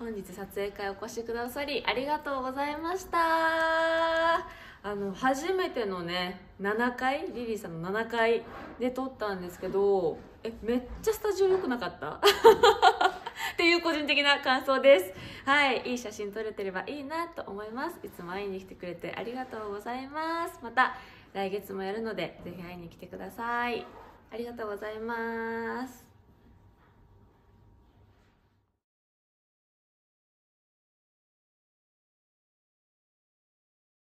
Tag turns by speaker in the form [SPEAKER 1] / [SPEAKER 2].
[SPEAKER 1] 本日撮影会お越しくださりありがとうございましたあの初めてのね7回リリーさんの7回で撮ったんですけどえめっちゃスタジオ良くなかった っていう個人的な感想ですはいいい写真撮れてればいいなと思いますいつも会いに来てくれてありがとうございますまた来月もやるのでぜひ会いに来てくださいありがとうございます